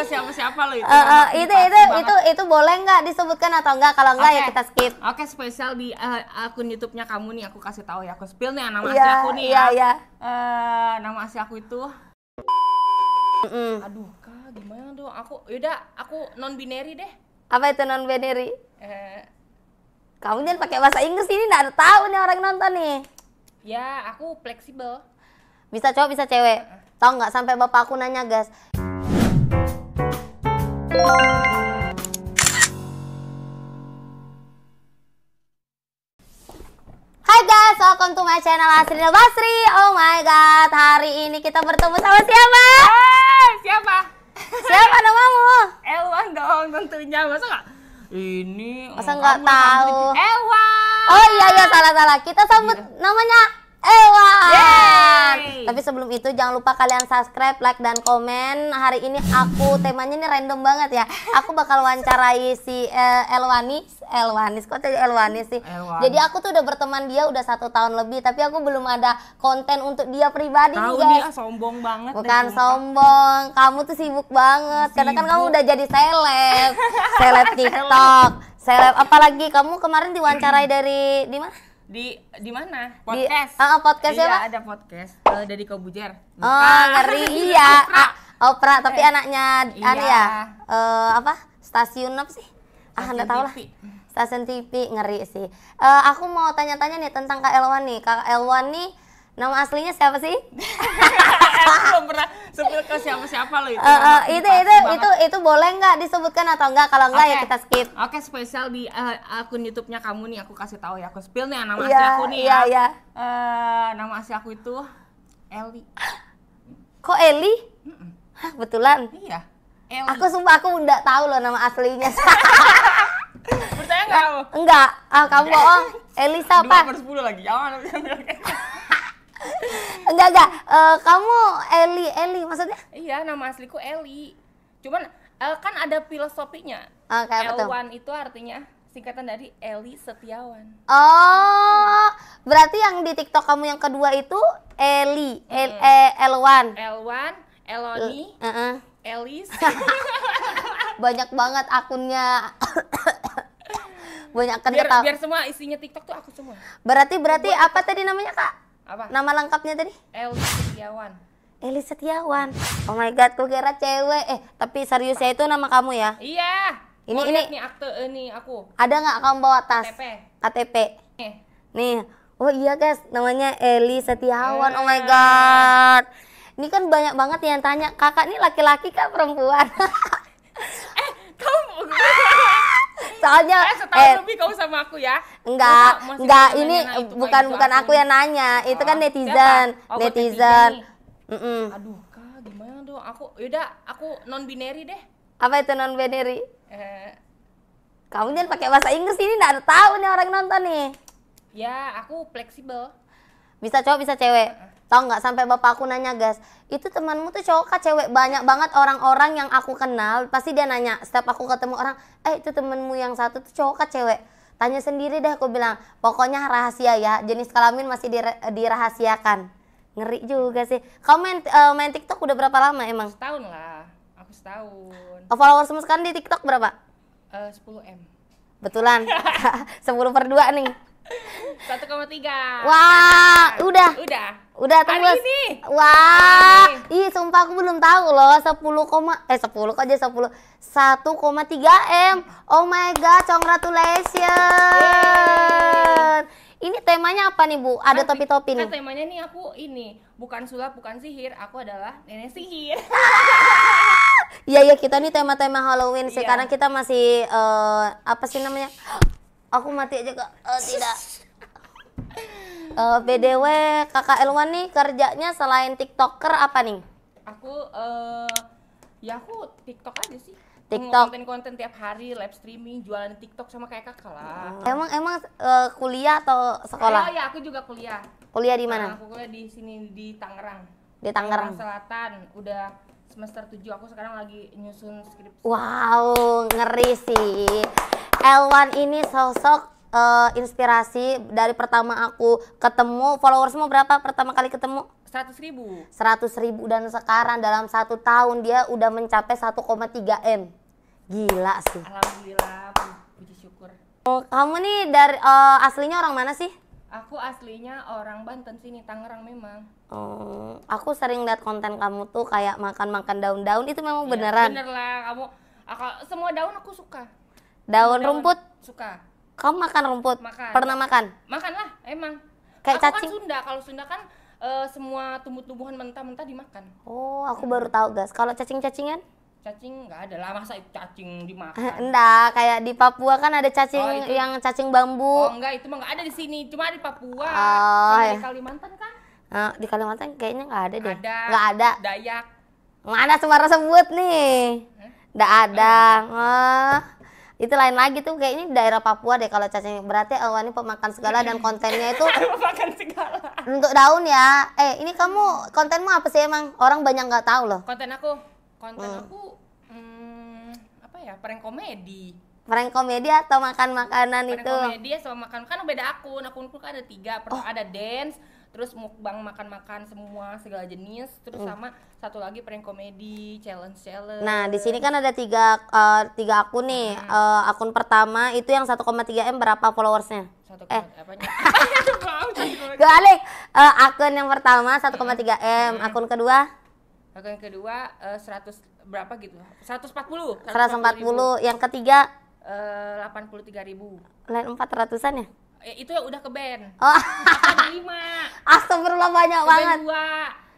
ke siapa-siapa loh itu. Uh, uh, itu itu itu itu itu boleh nggak disebutkan atau nggak Kalau nggak okay. ya kita skip. Oke, okay, spesial di uh, akun YouTube-nya kamu nih aku kasih tahu ya. Aku spill nih nama yeah, aku nih yeah, ya. Yeah. Iya. Uh, nama asli aku itu mm -mm. Aduh, Kak, gimana tuh Aku yaudah, aku non binary deh. Apa itu non binary? Eh kamu jangan pakai bahasa Inggris ini nggak ada tahu nih orang nonton nih. Ya, aku fleksibel. Bisa cowok, bisa cewek. Uh Tahu nggak sampai bapak aku nanya, guys. Hai guys, welcome to my channel Asri Basri Oh my god, hari ini kita bertemu sama siapa? Hey, eh, siapa? Siapa namamu? Ewan dong tentunya, masa nggak? Ini Masa nggak tahu? Ewan Oh iya, iya, salah-salah Kita sambut iya. namanya Ewan. Yay. Tapi sebelum itu jangan lupa kalian subscribe, like dan komen. Hari ini aku temanya ini random banget ya. Aku bakal wawancarai si uh, Elwani, Elwanis kok jadi Elwanis sih. Elwan. Jadi aku tuh udah berteman dia udah satu tahun lebih, tapi aku belum ada konten untuk dia pribadi Tahu guys. Dia sombong banget. Bukan sombong, kamu tuh sibuk banget. Sibuk. Karena kan kamu udah jadi seleb, seleb TikTok, seleb apalagi kamu kemarin diwawancarai dari di di di mana podcast di, uh, ya pak ada podcast uh, eh, dari Kobujer oh ngeri iya ah, ah, Opera, tapi eh, anaknya iya. Anu ya uh, apa stasiun apa sih ah nggak tahu lah stasiun TV ngeri sih uh, aku mau tanya-tanya nih tentang Kak Elwan nih Kak Elwan nih nama aslinya siapa sih? belum pernah sepil ke siapa-siapa lo itu. Uh, uh, itu itu itu itu itu boleh nggak disebutkan atau enggak? Kalau enggak okay. ya kita skip. Oke, okay, spesial di uh, akun YouTube-nya kamu nih aku kasih tahu ya. Aku spill nih nama yeah, asli iya, aku nih yeah, ya. Yeah. Iya. Uh, nama asli aku itu Eli. Kok Eli? Hah, betulan? Iya. Eli. Aku sumpah aku nggak tahu loh nama aslinya. Percaya nggak Enggak. Ah, kamu bohong. Elisa apa? 2010 lagi. Jangan enggak enggak uh, kamu Eli Eli maksudnya iya nama asliku Eli cuman uh, kan ada filosofinya okay, L1 betul. itu artinya singkatan dari Eli Setiawan oh berarti yang di TikTok kamu yang kedua itu Eli eh, L e L1 L1 Eloni uh -uh. Elis banyak banget akunnya banyak kan biar, biar semua isinya TikTok tuh aku semua berarti berarti apa tadi namanya kak apa? Nama lengkapnya tadi? Eli Setiawan. Eli Setiawan. Oh my god, kok kira cewek. Eh, tapi seriusnya itu nama kamu ya? Iya. Ini ini nih akte ini eh, aku. Ada nggak kamu bawa tas? KTP. KTP. Nih. Eh. nih. Oh iya guys, namanya Eli Setiawan. Oh my eh. god. Ini kan banyak banget yang tanya, kakak ini laki-laki kak perempuan? eh, kamu soalnya eh setahun eh, lebih kau sama aku ya enggak Masa, enggak ini bukan itu bukan aku, aku yang nanya itu kan netizen oh, netizen mm -mm. aduh kak gimana dong aku yaudah aku non binary deh apa itu non binary eh. kamu jangan pakai bahasa Inggris ini nggak tahu nih orang nonton nih ya aku fleksibel bisa cowok bisa cewek eh, eh. tau nggak sampai bapak aku nanya gas, itu temanmu tuh cowok kah cewek banyak banget orang-orang yang aku kenal pasti dia nanya setiap aku ketemu orang eh itu temanmu yang satu tuh cowok kah cewek tanya sendiri deh aku bilang pokoknya rahasia ya jenis kelamin masih dirahasiakan ngeri juga sih kau main uh, main TikTok udah berapa lama emang setahun lah aku setahun oh, followersmu sekarang di TikTok berapa sepuluh 10 m betulan 10 per dua nih satu koma tiga. Wah, nah, udah. Udah. Udah tembus. ini. Wah, Hari ini. ih sumpah aku belum tahu loh. Sepuluh koma eh sepuluh kok aja sepuluh satu koma tiga m. Oh my god, congratulations. Yeay. Ini temanya apa nih Bu? Ada kan topi-topi kan nih. Kan temanya nih aku ini bukan sulap, bukan sihir. Aku adalah nenek sihir. Iya ya kita nih tema-tema Halloween iya. sih yeah. karena kita masih uh, apa sih namanya? aku mati aja kak uh, tidak uh, eh, PDW kakak Elwan nih kerjanya selain tiktoker apa nih aku uh, ya aku tiktok aja sih TikTok konten-konten tiap hari live streaming jualan TikTok sama kayak kakak lah. Oh. Emang emang uh, kuliah atau sekolah? Oh iya, aku juga kuliah. Kuliah di mana? Nah, aku kuliah di sini di Tangerang. Di Tangerang Selatan udah semester 7 aku sekarang lagi nyusun skrip. Wow, ngeri sih. L Elwan ini sosok uh, inspirasi dari pertama aku ketemu followersmu berapa pertama kali ketemu? 100 ribu 100 ribu dan sekarang dalam satu tahun dia udah mencapai 1,3 M gila sih Alhamdulillah puji syukur kamu nih dari uh, aslinya orang mana sih? Aku aslinya orang Banten sini, Tangerang memang. Oh, aku sering lihat konten kamu tuh kayak makan-makan daun-daun itu memang ya, beneran. Bener lah, kamu aku, semua daun aku suka. Daun, daun rumput? Suka. Kamu makan rumput? Makan. Pernah makan? Makan lah, emang. Kayak aku kan cacing. kan Sunda, kalau Sunda kan uh, semua tumbuh-tumbuhan mentah-mentah dimakan. Oh, aku baru tahu, guys. Kalau cacing-cacingan? cacing nggak ada lah masa cacing dimakan enggak kayak di Papua kan ada cacing oh, yang cacing bambu oh enggak itu mah nggak ada di sini cuma di Papua oh, iya. di Kalimantan kan nah, di Kalimantan kayaknya nggak ada deh ada nggak ada Dayak eh? nggak ada suara sebut nih nggak ada oh. Eh, itu lain lagi tuh kayaknya daerah Papua deh kalau cacing berarti ini pemakan segala dan kontennya itu pemakan segala untuk daun ya eh ini kamu kontenmu apa sih emang orang banyak nggak tahu loh konten aku konten hmm. aku hmm, apa ya prank komedi prank komedi atau makan makanan prank itu prank komedi sama makan makanan beda akun akunku kan ada tiga pernah oh. ada dance terus mukbang makan-makan semua segala jenis terus hmm. sama satu lagi prank komedi challenge challenge nah di sini kan ada tiga uh, tiga akun nih hmm. uh, akun pertama itu yang 1,3 m berapa followersnya satu eh. apanya Galik uh, eh, akun yang pertama 1,3 m hmm. akun kedua Lalu yang kedua uh, eh, 100 berapa gitu? 140. 140. puluh Yang ketiga eh, puluh tiga ribu. Lain empat ratusan ya? Eh, itu ya udah ke band. Oh. lima. Astagfirullah banyak ke banget. Band dua.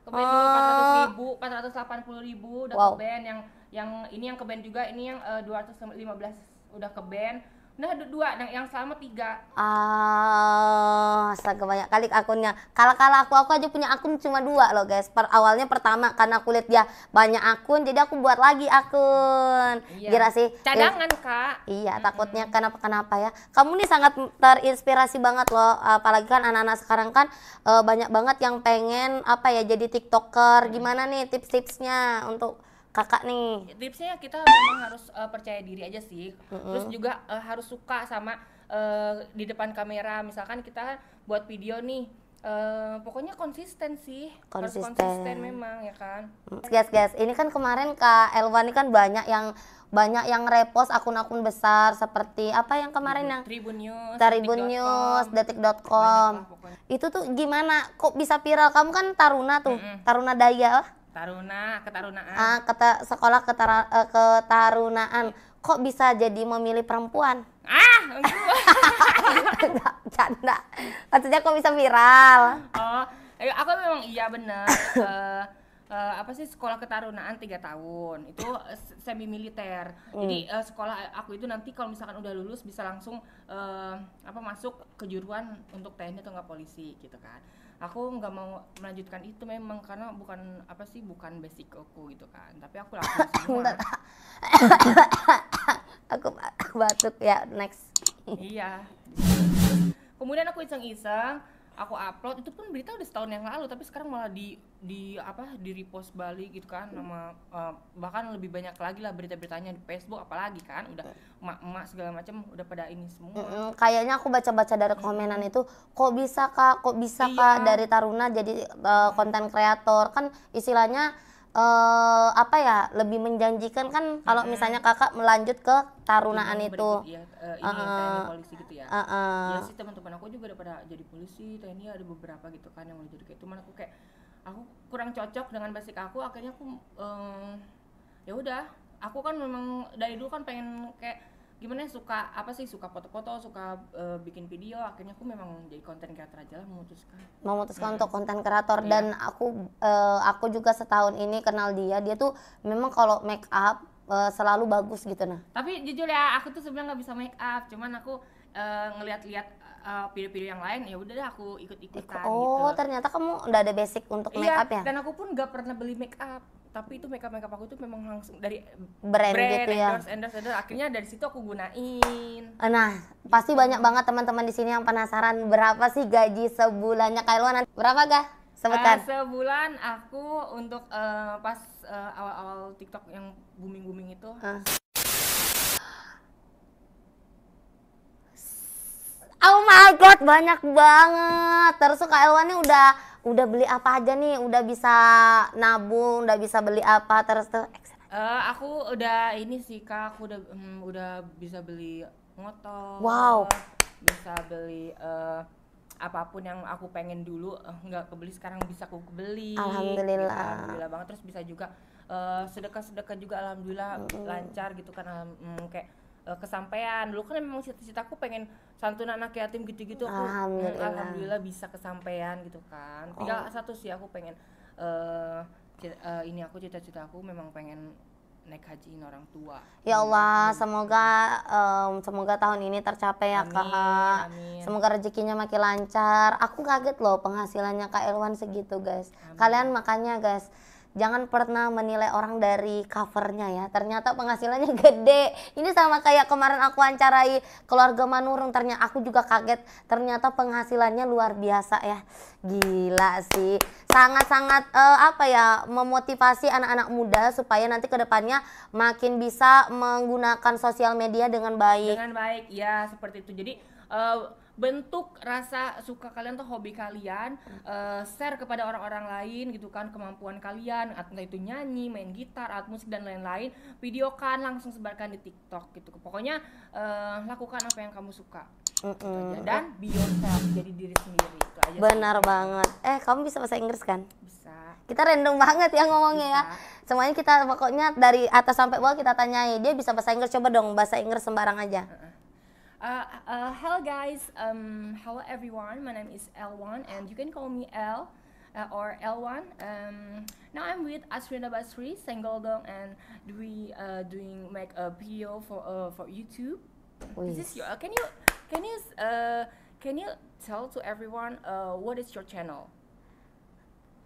Ke band dua oh. empat ratus ribu, empat ratus delapan puluh ribu udah wow. ke band yang yang ini yang ke band juga ini yang eh, dua ratus lima belas udah ke band Nah, ada dua, nah, yang sama tiga. Ah, oh, astaga banyak kali akunnya. Kalau kalau aku aku aja punya akun cuma dua loh guys. Per, awalnya pertama karena aku lihat dia banyak akun, jadi aku buat lagi akun. Iya. Gila sih. Cadangan eh, kak. Iya, mm-hmm. takutnya kenapa kenapa ya. Kamu nih sangat terinspirasi banget loh. Apalagi kan anak-anak sekarang kan eh, banyak banget yang pengen apa ya jadi tiktoker. Gimana nih tips-tipsnya untuk kakak nih tipsnya kita memang harus uh, percaya diri aja sih mm-hmm. terus juga uh, harus suka sama uh, di depan kamera misalkan kita buat video nih Uh, pokoknya konsisten sih konsisten. harus konsisten memang ya kan mm, guys guys ini kan kemarin kak Elwan ini kan banyak yang banyak yang repost akun-akun besar seperti apa yang kemarin yang Tribun News Tribun News detik.com itu tuh gimana kok bisa viral kamu kan Taruna tuh mm -hmm. Taruna Daya Taruna, ketarunaan. Ah, keta, sekolah ketara, uh, ketarunaan. Kok bisa jadi memilih perempuan? Ah, enggak, canda. Maksudnya kok bisa viral? Oh, eh, aku memang iya bener. uh, uh, apa sih sekolah ketarunaan tiga tahun itu semi militer mm. jadi uh, sekolah aku itu nanti kalau misalkan udah lulus bisa langsung uh, apa masuk kejuruan untuk TNI atau enggak polisi gitu kan aku nggak mau melanjutkan itu memang karena bukan apa sih bukan basic aku gitu kan tapi aku lakukan semua aku batuk ya next iya kemudian aku iseng-iseng aku upload itu pun berita udah setahun yang lalu tapi sekarang malah di di apa di repost balik gitu kan hmm. sama uh, bahkan lebih banyak lagi lah berita-beritanya di Facebook apalagi kan udah emak-emak segala macam udah pada ini semua hmm, kayaknya aku baca-baca dari komenan itu kok bisa kak kok bisa iya. kak dari Taruna jadi uh, konten kreator kan istilahnya uh, apa ya lebih menjanjikan kan kalau misalnya kakak melanjut ke tarunaan iya, itu ya, uh, ini uh, polisi gitu ya uh, uh. ya sih teman-teman aku juga udah pada jadi polisi TNI ada beberapa gitu kan yang udah jadi kayak cuman aku kayak aku kurang cocok dengan basic aku akhirnya aku um, ya udah aku kan memang dari dulu kan pengen kayak gimana ya, suka apa sih suka foto-foto suka uh, bikin video akhirnya aku memang jadi konten kreator aja lah memutuskan memutuskan hmm. untuk konten kreator yeah. dan aku uh, aku juga setahun ini kenal dia dia tuh memang kalau make up uh, selalu bagus gitu nah tapi jujur ya aku tuh sebenarnya nggak bisa make up cuman aku uh, ngelihat-lihat uh, video-video yang lain ya udah deh aku ikut-ikutan oh gitu. ternyata kamu udah ada basic untuk iya, make up ya dan aku pun nggak pernah beli make up tapi itu makeup makeup aku itu memang langsung dari brand, brand gitu ya endorse, endorse endorse akhirnya dari situ aku gunain nah pasti gitu. banyak banget teman-teman di sini yang penasaran berapa sih gaji sebulannya Kailwa berapa gak uh, ah, sebulan aku untuk uh, pas uh, awal-awal TikTok yang booming booming itu uh. Oh my god, banyak banget. Terus Kak Elwan ini udah udah beli apa aja nih udah bisa nabung udah bisa beli apa terus tuh uh, aku udah ini sih kak aku udah um, udah bisa beli motor wow bisa beli uh, apapun yang aku pengen dulu eh, nggak uh, kebeli sekarang bisa aku kebeli gitu kan. alhamdulillah gitu, alhamdulillah banget terus bisa juga uh, sedekah sedekah juga alhamdulillah mm. lancar gitu kan um, kayak uh, kesampaian dulu kan memang cita aku pengen santun anak yatim gitu-gitu aku alhamdulillah. Hmm, alhamdulillah bisa kesampaian gitu kan oh. tinggal satu sih aku pengen uh, eh, cita, uh, eh, ini aku cita-cita aku memang pengen naik hajiin orang tua. Ya Allah, hmm. semoga um, semoga tahun ini tercapai ya amin, Kak. Amin. Semoga rezekinya makin lancar. Aku kaget loh penghasilannya Kak Elwan segitu, guys. Amin. Kalian makanya, guys, jangan pernah menilai orang dari covernya ya ternyata penghasilannya gede ini sama kayak kemarin aku wawancarai keluarga Manurung ternyata aku juga kaget ternyata penghasilannya luar biasa ya gila sih sangat-sangat uh, apa ya memotivasi anak-anak muda supaya nanti kedepannya makin bisa menggunakan sosial media dengan baik dengan baik ya seperti itu jadi uh, bentuk rasa suka kalian tuh hobi kalian uh, share kepada orang-orang lain gitu kan kemampuan kalian atau itu nyanyi main gitar alat musik dan lain-lain videokan langsung sebarkan di TikTok gitu pokoknya uh, lakukan apa yang kamu suka Mm dan be yourself jadi diri sendiri itu aja benar sih. banget eh kamu bisa bahasa Inggris kan bisa kita random banget ya ngomongnya ya. bisa. ya semuanya kita pokoknya dari atas sampai bawah kita tanyai dia bisa bahasa Inggris coba dong bahasa Inggris sembarang aja mm Uh, uh, hello guys, um, hello everyone. My name is L1 and you can call me L uh, or L1. Um, now I'm with Asrina Basri, Sengoldong and we uh, doing make a video for uh, for YouTube. This is your, can you can you uh, can you tell to everyone uh, what is your channel?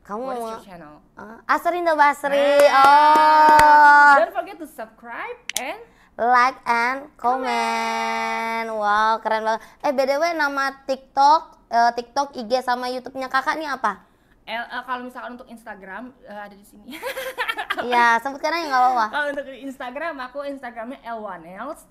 Kamu What is your channel? Uh, Asrinda Basri. Oh. Ah! Don't forget to subscribe and like and comment. Wow, keren banget. Eh, way, nama TikTok, uh, TikTok IG sama YouTube-nya Kakak nih apa? L, uh, kalau misalkan untuk Instagram uh, ada di sini. Iya, sebutkan aja ya, nggak apa-apa. Kalau untuk Instagram aku Instagramnya L1Ls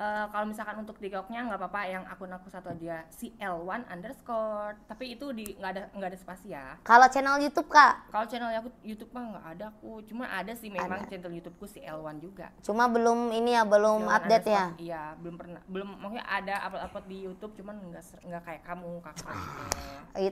uh, kalau misalkan untuk TikToknya nggak apa-apa yang akun aku satu aja CL1 underscore tapi itu di nggak ada nggak ada spasi ya kalau channel YouTube kak kalau channel aku YouTube mah nggak ada aku cuma ada sih memang ada. channel YouTubeku CL1 juga cuma belum ini ya belum update ya iya belum pernah belum maksudnya ada upload upload di YouTube cuman nggak nggak kayak kamu kakak gitu.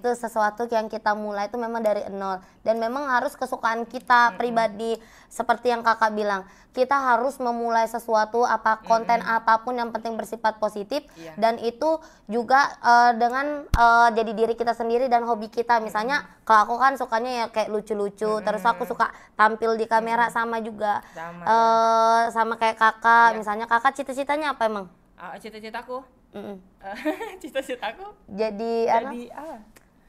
itu sesuatu yang kita mulai itu memang dari nol dan memang harus kesukaan kita mm -hmm. pribadi seperti yang kakak bilang kita harus memulai sesuatu apa konten mm -hmm. apa apapun yang penting bersifat positif yeah. dan itu juga uh, dengan uh, jadi diri kita sendiri dan hobi kita misalnya mm. kalau aku kan sukanya ya kayak lucu-lucu mm. terus aku suka tampil di kamera mm. sama juga sama, uh, ya. sama kayak kakak yeah. misalnya kakak cita-citanya apa emang uh, cita-citaku mm -mm. cita-citaku jadi jadi apa? Ah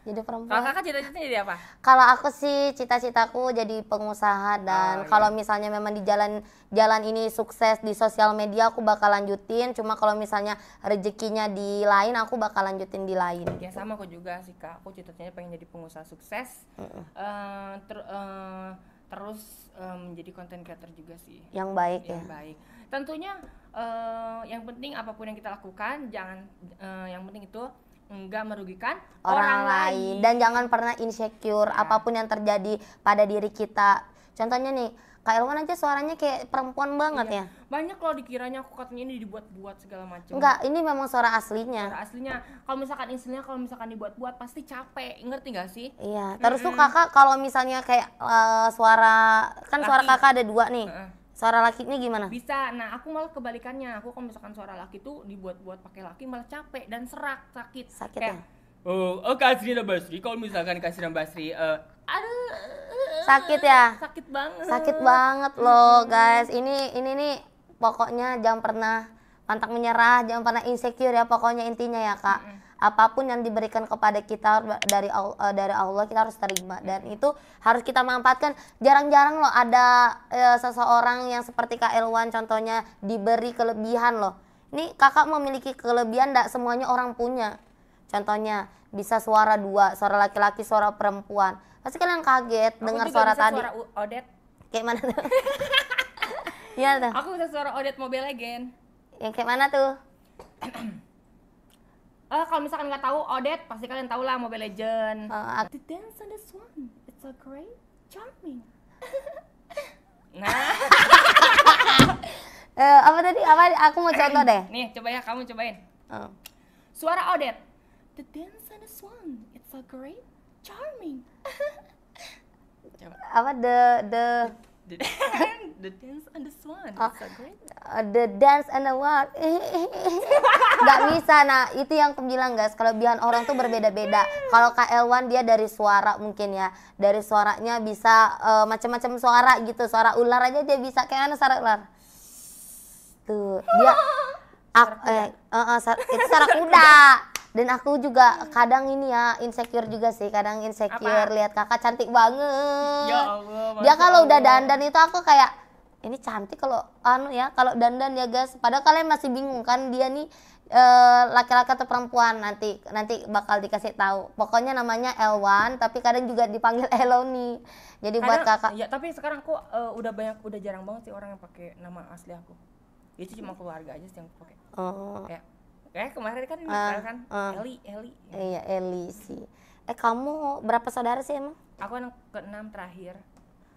jadi perempuan. Kalau kakak cita-citanya jadi apa? Kalau aku sih cita-citaku jadi pengusaha dan oh, kalau misalnya memang di jalan jalan ini sukses di sosial media aku bakal lanjutin. Cuma kalau misalnya rezekinya di lain aku bakal lanjutin di lain. Ya sama aku juga sih kak. Aku cita-citanya pengen jadi pengusaha sukses. Mm -hmm. Uh, ter uh, terus um, menjadi content creator juga sih. Yang baik yang ya. Yang baik. Tentunya uh, yang penting apapun yang kita lakukan jangan uh, yang penting itu nggak merugikan orang, orang lain. lain dan jangan pernah insecure ya. apapun yang terjadi pada diri kita contohnya nih Kak Elwan aja suaranya kayak perempuan banget iya. ya banyak kalau dikiranya aku katanya ini dibuat-buat segala macam enggak ini memang suara aslinya suara aslinya kalau misalkan aslinya kalau misalkan dibuat-buat pasti capek ngerti gak sih iya terus mm -hmm. tuh kakak kalau misalnya kayak uh, suara kan Laki. suara kakak ada dua nih uh -uh suara lakinya gimana? Bisa. Nah, aku malah kebalikannya. Aku kalau misalkan suara laki tuh dibuat-buat pakai laki malah capek dan serak, sakit. Sakit Kayak, ya? Oh, oh dan Basri. Kalau misalkan dan Basri, uh, eh, aduh, sakit ya? Sakit banget. Sakit banget loh, guys. Ini ini nih pokoknya jangan pernah pantang menyerah, jangan pernah insecure ya. Pokoknya intinya ya, Kak. Mm -hmm apapun yang diberikan kepada kita dari Allah, eh, dari Allah kita harus terima dan itu harus kita manfaatkan jarang-jarang loh ada e, seseorang yang seperti Kak Elwan contohnya diberi kelebihan loh ini kakak memiliki kelebihan tidak semuanya orang punya contohnya bisa suara dua suara laki-laki suara perempuan pasti kalian kaget Aku dengar suara bisa tadi suara Odet kayak mana tuh Iya tuh. Aku bisa suara Odet Mobile Legend. Yang kayak mana tuh? Uh, kalau misalkan nggak tahu Odet, pasti kalian tahu lah Mobile Legend. Uh, oh, the dance on the swan, it's a great, charming. nah. uh, apa tadi? Apa? Aku mau contoh deh. Nih, coba ya kamu cobain. Uh. Suara Odet. The dance on the swan, it's a great, charming. coba. Apa the the the, the dance and the swan. Oh, so uh, the dance and the what? Gak bisa. Nah, itu yang aku bilang guys. Kelebihan orang tuh berbeda-beda. Kalau Kak Elwan dia dari suara mungkin ya. Dari suaranya bisa uh, macam-macam suara gitu. Suara ular aja dia bisa. Kayak mana suara ular? Tuh, dia Ak, eh, uh, uh, itu suara kuda dan aku juga kadang ini ya insecure juga sih kadang insecure lihat kakak cantik banget ya Allah, dia kalau udah dandan itu aku kayak ini cantik kalau anu ya kalau dandan ya guys padahal kalian masih bingung kan dia nih eh, laki-laki atau perempuan nanti nanti bakal dikasih tahu pokoknya namanya l one tapi kadang juga dipanggil Eloni jadi buat buat kakak ya tapi sekarang aku uh, udah banyak udah jarang banget sih orang yang pakai nama asli aku itu cuma keluarga aja sih yang pakai oh. kayak kayak eh, kemarin kan uh, kan uh, Eli Eli iya Eli sih eh kamu berapa saudara sih emang aku yang keenam terakhir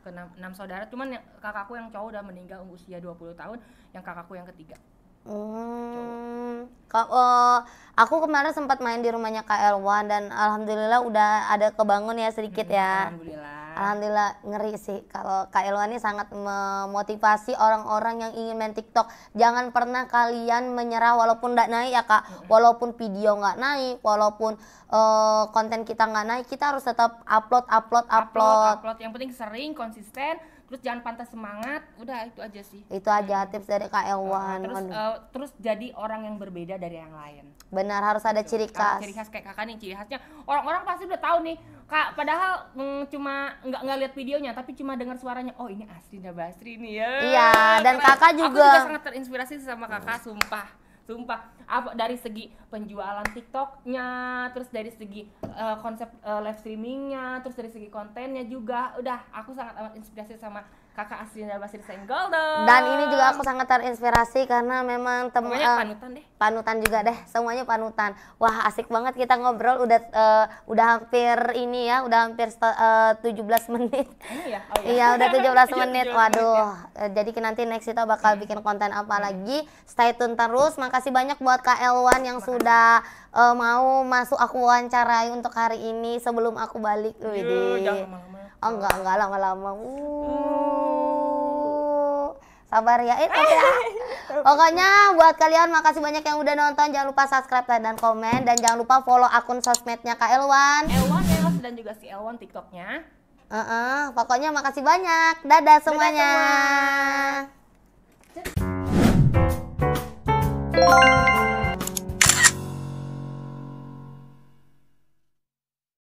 keenam enam saudara cuman yang, kakakku yang cowok udah meninggal usia 20 tahun yang kakakku yang ketiga Hmm. Kak, eh, aku kemarin sempat main di rumahnya Kak Elwan dan alhamdulillah udah ada kebangun ya sedikit ya. hmm, ya. Alhamdulillah. Alhamdulillah ngeri sih kalau Kak Elwan ini sangat memotivasi orang-orang yang ingin main TikTok. Jangan pernah kalian menyerah walaupun nggak naik ya Kak, hmm. walaupun video nggak naik, walaupun uh, konten kita nggak naik, kita harus tetap upload, upload, upload, upload. Upload, yang penting sering, konsisten terus jangan pantas semangat udah itu aja sih itu aja hmm. tips dari kak Elwan uh, terus uh, terus jadi orang yang berbeda dari yang lain benar harus ada gitu. ciri khas ciri khas kayak kakak nih ciri khasnya orang-orang pasti udah tahu nih kak padahal mm, cuma nggak nggak lihat videonya tapi cuma dengar suaranya oh ini asli Basri nih ya iya dan kakak juga aku juga sangat terinspirasi sama kakak sumpah Sumpah, apa dari segi penjualan TikToknya, terus dari segi uh, konsep uh, live streamingnya, terus dari segi kontennya juga, udah aku sangat amat inspirasi sama kakak aslinya Asrinda Senggol dong. Dan ini juga aku sangat terinspirasi karena memang teman uh, eh, panutan deh. Panutan juga deh, semuanya panutan. Wah, asik banget kita ngobrol udah uh, udah hampir ini ya, udah hampir eh, uh, 17 menit. Iya, oh, iya. iya, udah 17 menit. Waduh. Ya. Jadi nanti next kita bakal bikin konten apa hmm. lagi. Stay tune terus. Makasih banyak buat KL1 yang Makasih. sudah uh, mau masuk aku wawancarai untuk hari ini sebelum aku balik. Yuh, jangan lama-lama. Oh enggak, enggak lama-lama. Uh. uh sabar ya eh, ya. pokoknya buat kalian makasih banyak yang udah nonton jangan lupa subscribe like dan komen dan jangan lupa follow akun sosmednya Kak Elwan Elwan Elos dan juga si Elwan TikToknya uh -uh, pokoknya makasih banyak dadah semuanya dadah